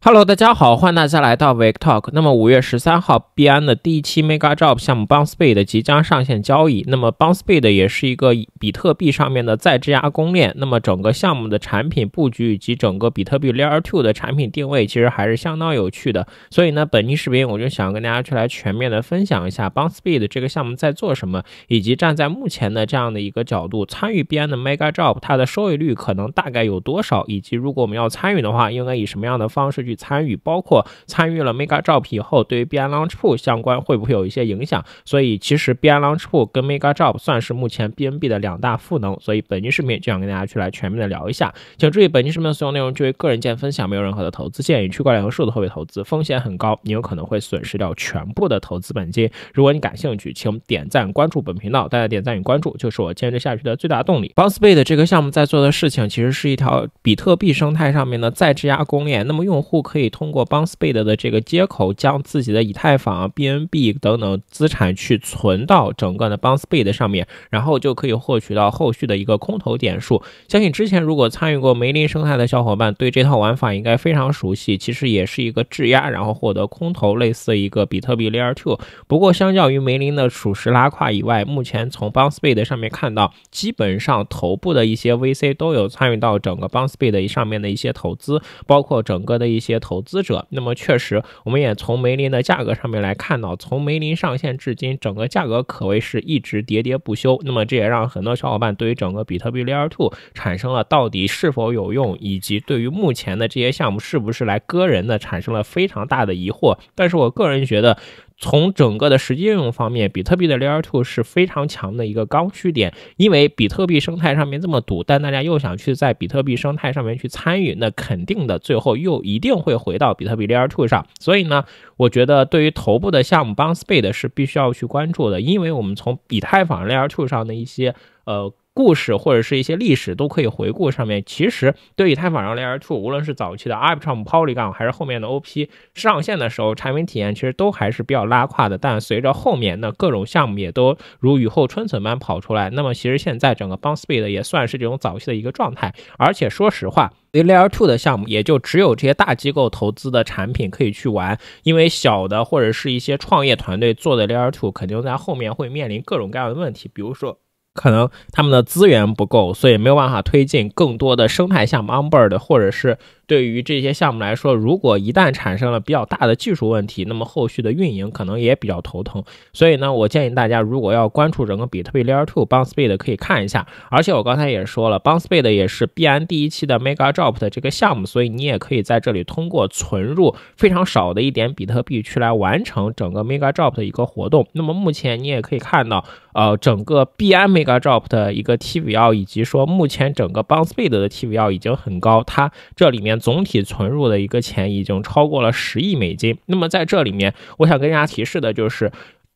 Hello，大家好，欢迎大家来到 v e k Talk。那么五月十三号，币安的第一期 Mega Job 项目 Bounce Speed 即将上线交易。那么 Bounce Speed 也是一个比特币上面的再质押公链。那么整个项目的产品布局以及整个比特币 Layer Two 的产品定位，其实还是相当有趣的。所以呢，本期视频我就想跟大家去来全面的分享一下 Bounce Speed 这个项目在做什么，以及站在目前的这样的一个角度，参与币安的 Mega Job，它的收益率可能大概有多少，以及如果我们要参与的话，应该以什么样的方式去？参与包括参与了 Mega Job 以后，对于 B N Launch Pool 相关会不会有一些影响？所以其实 B N Launch Pool 跟 Mega Job 算是目前 B N B 的两大赋能。所以本期视频就想跟大家去来全面的聊一下。请注意，本期视频的所有内容均为个人见分享，没有任何的投资建议。区块链和数字货币投资风险很高，你有可能会损失掉全部的投资本金。如果你感兴趣，请点赞关注本频道。大家点赞与关注就是我坚持下去的最大动力。Bounce Pay 的这个项目在做的事情，其实是一条比特币生态上面的再质押公链。那么用户。可以通过 Bouncepad 的这个接口，将自己的以太坊、BNB 等等资产去存到整个的 Bouncepad 上面，然后就可以获取到后续的一个空投点数。相信之前如果参与过梅林生态的小伙伴，对这套玩法应该非常熟悉。其实也是一个质押，然后获得空投，类似一个比特币 Layer Two。不过相较于梅林的属实拉胯以外，目前从 Bouncepad 上面看到，基本上头部的一些 VC 都有参与到整个 Bouncepad 上面的一些投资，包括整个的一些。些投资者，那么确实，我们也从梅林的价格上面来看到，从梅林上线至今，整个价格可谓是一直喋喋不休。那么这也让很多小伙伴对于整个比特币 Layer Two 产生了到底是否有用，以及对于目前的这些项目是不是来割人的，产生了非常大的疑惑。但是我个人觉得。从整个的实际应用方面，比特币的 Layer Two 是非常强的一个刚需点。因为比特币生态上面这么堵，但大家又想去在比特币生态上面去参与，那肯定的最后又一定会回到比特币 Layer Two 上。所以呢，我觉得对于头部的项目，Bonspeed 是必须要去关注的，因为我们从以太坊 Layer Two 上的一些呃。故事或者是一些历史都可以回顾。上面其实对以太坊上 Layer Two，无论是早期的 Arbitrum、Polygon，还是后面的 OP 上线的时候，产品体验其实都还是比较拉胯的。但随着后面那各种项目也都如雨后春笋般跑出来，那么其实现在整个 Bounce Speed 也算是这种早期的一个状态。而且说实话，Layer Two 的项目也就只有这些大机构投资的产品可以去玩，因为小的或者是一些创业团队做的 Layer Two，肯定在后面会面临各种各样的问题，比如说。可能他们的资源不够，所以没有办法推进更多的生态项目 on board，或者是。对于这些项目来说，如果一旦产生了比较大的技术问题，那么后续的运营可能也比较头疼。所以呢，我建议大家如果要关注整个比特币 Layer Two Bounce Speed，可以看一下。而且我刚才也说了，Bounce Speed 也是币安第一期的 Mega Drop 的这个项目，所以你也可以在这里通过存入非常少的一点比特币去来完成整个 Mega Drop 的一个活动。那么目前你也可以看到，呃，整个 b 安 Mega Drop 的一个 TVL 以及说目前整个 Bounce Speed 的 TVL 已经很高，它这里面。总体存入的一个钱已经超过了十亿美金。那么在这里面，我想跟大家提示的就是，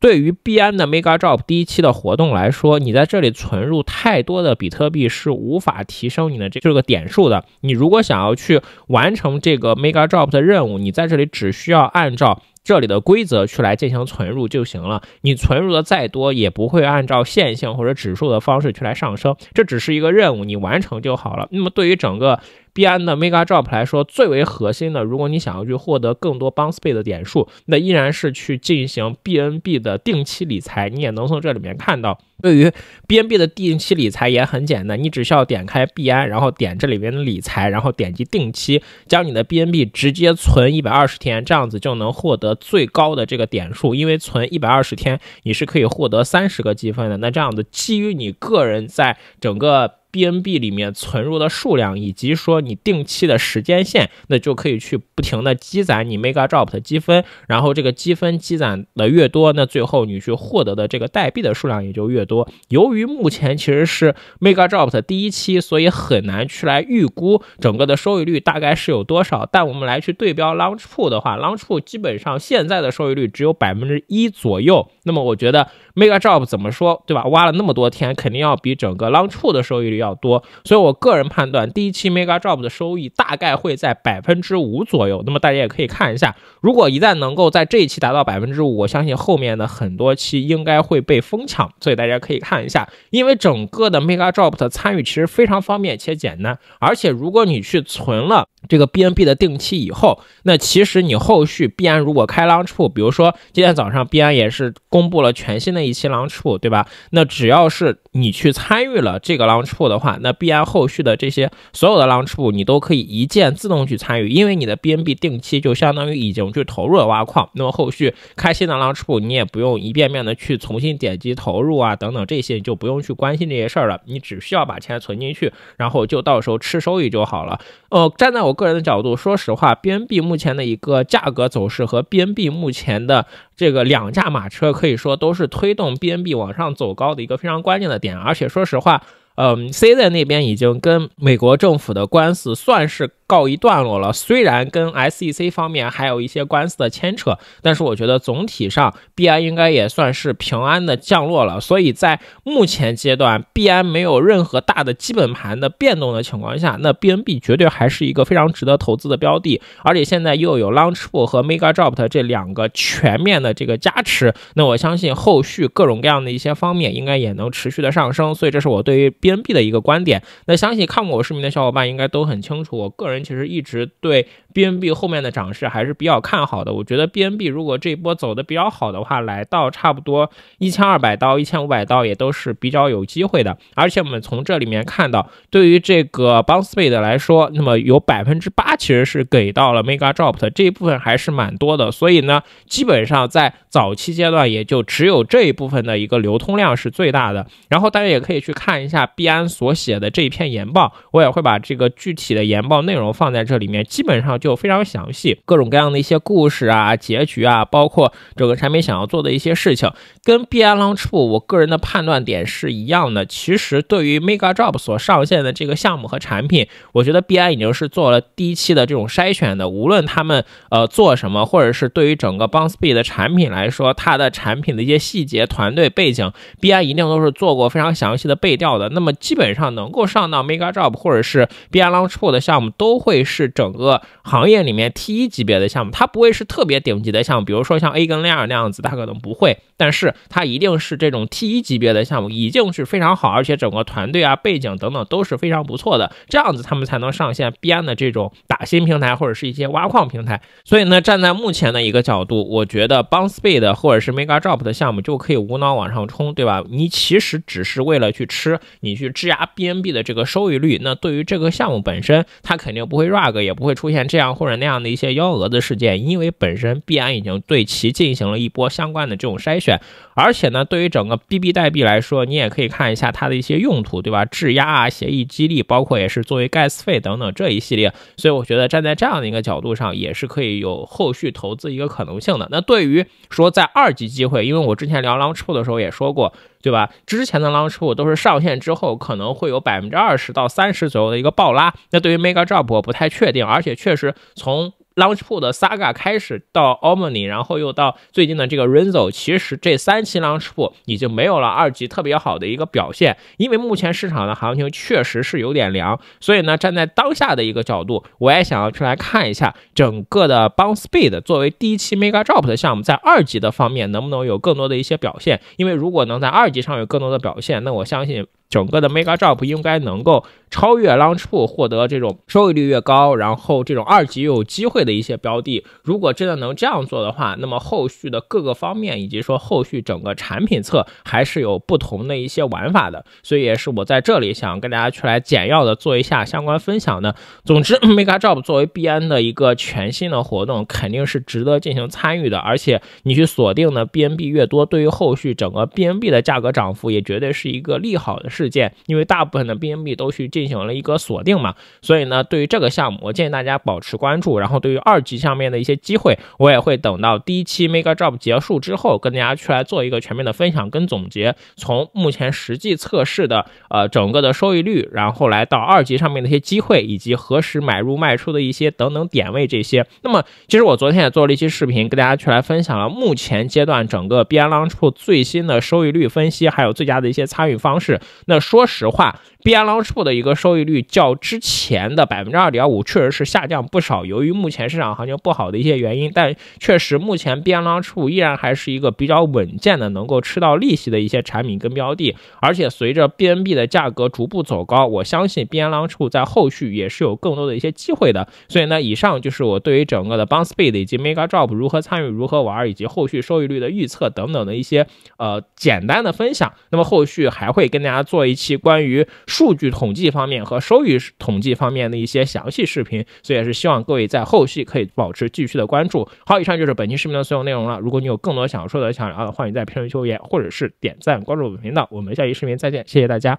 对于币安的 Mega j u b p 第一期的活动来说，你在这里存入太多的比特币是无法提升你的这这个点数的。你如果想要去完成这个 Mega j u b p 的任务，你在这里只需要按照这里的规则去来进行存入就行了。你存入的再多，也不会按照线性或者指数的方式去来上升。这只是一个任务，你完成就好了。那么对于整个币安的 Mega Drop 来说，最为核心的，如果你想要去获得更多 Bounce Pay 的点数，那依然是去进行 BNB 的定期理财。你也能从这里面看到，对于 BNB 的定期理财也很简单，你只需要点开币安，然后点这里面的理财，然后点击定期，将你的 BNB 直接存一百二十天，这样子就能获得最高的这个点数。因为存一百二十天，你是可以获得三十个积分的。那这样子基于你个人在整个。B N B 里面存入的数量，以及说你定期的时间线，那就可以去不停的积攒你 Mega j r o p 的积分，然后这个积分积攒的越多，那最后你去获得的这个代币的数量也就越多。由于目前其实是 Mega j r o p 第一期，所以很难去来预估整个的收益率大概是有多少。但我们来去对标 Launch Pool 的话，Launch Pool 基本上现在的收益率只有百分之一左右。那么我觉得 Mega j o b p 怎么说，对吧？挖了那么多天，肯定要比整个 Launch Pool 的收益率要。较多，所以我个人判断第一期 Mega Drop 的收益大概会在百分之五左右。那么大家也可以看一下，如果一旦能够在这一期达到百分之五，我相信后面的很多期应该会被疯抢。所以大家可以看一下，因为整个的 Mega Drop 参与其实非常方便且简单。而且如果你去存了这个 BNB 的定期以后，那其实你后续币安如果开 Launch p o 比如说今天早上币安也是公布了全新的一期 Launch p o 对吧？那只要是你去参与了这个 Launch p o 的。的话，那必然后续的这些所有的 launch p 你都可以一键自动去参与，因为你的 BNB 定期就相当于已经去投入了挖矿。那么后续开新的 launch p 你也不用一遍遍的去重新点击投入啊，等等这些就不用去关心这些事儿了。你只需要把钱存进去，然后就到时候吃收益就好了。呃，站在我个人的角度，说实话，BNB 目前的一个价格走势和 BNB 目前的这个两驾马车，可以说都是推动 BNB 往上走高的一个非常关键的点。而且说实话。嗯，C 在那边已经跟美国政府的官司算是。告一段落了，虽然跟 SEC 方面还有一些官司的牵扯，但是我觉得总体上 BN 应该也算是平安的降落了。所以在目前阶段，BN 没有任何大的基本盘的变动的情况下，那 BNB 绝对还是一个非常值得投资的标的。而且现在又有 Launchpool 和 MegaDrop 这两个全面的这个加持，那我相信后续各种各样的一些方面应该也能持续的上升。所以这是我对于 BNB 的一个观点。那相信看过我视频的小伙伴应该都很清楚，我个人。其实一直对 BNB 后面的涨势还是比较看好的。我觉得 BNB 如果这一波走的比较好的话，来到差不多一千二百刀、一千五百刀也都是比较有机会的。而且我们从这里面看到，对于这个 Bouncepad 来说，那么有百分之八其实是给到了 MegaDrop 这一部分还是蛮多的。所以呢，基本上在早期阶段也就只有这一部分的一个流通量是最大的。然后大家也可以去看一下币安所写的这一篇研报，我也会把这个具体的研报内容。我放在这里面，基本上就非常详细，各种各样的一些故事啊、结局啊，包括整个产品想要做的一些事情，跟 BI Launch Out 我个人的判断点是一样的。其实对于 Mega Job 所上线的这个项目和产品，我觉得 BI 已经是做了第一期的这种筛选的。无论他们呃做什么，或者是对于整个 Bounce b 的产品来说，它的产品的一些细节、团队背景，BI 一定都是做过非常详细的背调的。那么基本上能够上到 Mega Job 或者是 BI Launch Out 的项目都。都会是整个行业里面 T 一级别的项目，它不会是特别顶级的项目，比如说像 A 跟 Layer 那样子，它可能不会，但是它一定是这种 T 一级别的项目，已经是非常好，而且整个团队啊、背景等等都是非常不错的，这样子他们才能上线 BN 的这种打新平台或者是一些挖矿平台。所以呢，站在目前的一个角度，我觉得 Bounce Speed 或者是 Mega d u o p 的项目就可以无脑往上冲，对吧？你其实只是为了去吃你去质押 BNB 的这个收益率，那对于这个项目本身，它肯定。不会 rug 也不会出现这样或者那样的一些幺蛾子事件，因为本身必然已经对其进行了一波相关的这种筛选，而且呢，对于整个 BB 代币来说，你也可以看一下它的一些用途，对吧？质押啊，协议激励，包括也是作为 gas 费等等这一系列，所以我觉得站在这样的一个角度上，也是可以有后续投资一个可能性的。那对于说在二级机会，因为我之前聊 l a n 的时候也说过。对吧？之前的 launch 我都是上线之后可能会有百分之二十到三十左右的一个爆拉，那对于 Mega j o b p 我不太确定，而且确实从。Launchpool 的 Saga 开始到 a m n i 然后又到最近的这个 Renzo，其实这三期 Launchpool 已经没有了二级特别好的一个表现，因为目前市场的行情确实是有点凉。所以呢，站在当下的一个角度，我也想要出来看一下整个的 Bounce Speed 作为第一期 Mega Drop 的项目，在二级的方面能不能有更多的一些表现？因为如果能在二级上有更多的表现，那我相信。整个的 Mega j o b 应该能够超越 Launch Pool，获得这种收益率越高，然后这种二级又有机会的一些标的。如果真的能这样做的话，那么后续的各个方面，以及说后续整个产品侧还是有不同的一些玩法的。所以也是我在这里想跟大家去来简要的做一下相关分享的。总之，Mega j o b 作为 B N 的一个全新的活动，肯定是值得进行参与的。而且你去锁定的 B N B 越多，对于后续整个 B N B 的价格涨幅也绝对是一个利好的。事件，因为大部分的 BNB 都去进行了一个锁定嘛，所以呢，对于这个项目我建议大家保持关注。然后对于二级上面的一些机会，我也会等到第一期 m a k e Job 结束之后，跟大家去来做一个全面的分享跟总结。从目前实际测试的呃整个的收益率，然后来到二级上面的一些机会，以及何时买入卖出的一些等等点位这些。那么其实我昨天也做了一期视频，跟大家去来分享了目前阶段整个边 m 处最新的收益率分析，还有最佳的一些参与方式。那说实话。BNL 处的一个收益率较之前的百分之二点五确实是下降不少，由于目前市场行情不好的一些原因，但确实目前 BNL 依然还是一个比较稳健的，能够吃到利息的一些产品跟标的，而且随着 BNB 的价格逐步走高，我相信 BNL 处在后续也是有更多的一些机会的。所以呢，以上就是我对于整个的 Bounce Speed 以及 Mega j r o p 如何参与、如何玩以及后续收益率的预测等等的一些呃简单的分享。那么后续还会跟大家做一期关于数据统计方面和收益统计方面的一些详细视频，所以也是希望各位在后续可以保持继续的关注。好，以上就是本期视频的所有内容了。如果你有更多想说的、想聊的，欢迎在评论区留言，或者是点赞关注我们频道。我们下期视频再见，谢谢大家。